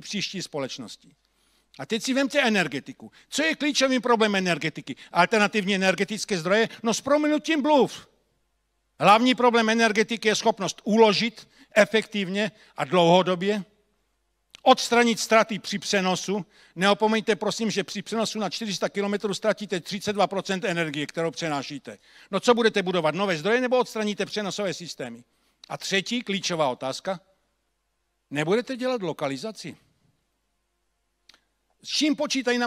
příští společnosti. A teď si vemte energetiku. Co je klíčovým problém energetiky? Alternativní energetické zdroje? No s proměnutím bluv. Hlavní problém energetiky je schopnost uložit efektivně a dlouhodobě, odstranit ztraty při přenosu. Neopomeňte prosím, že při přenosu na 400 km ztratíte 32% energie, kterou přenášíte. No co budete budovat? Nové zdroje nebo odstraníte přenosové systémy? A třetí klíčová otázka – Nebudete dělat lokalizaci? S čím počítají na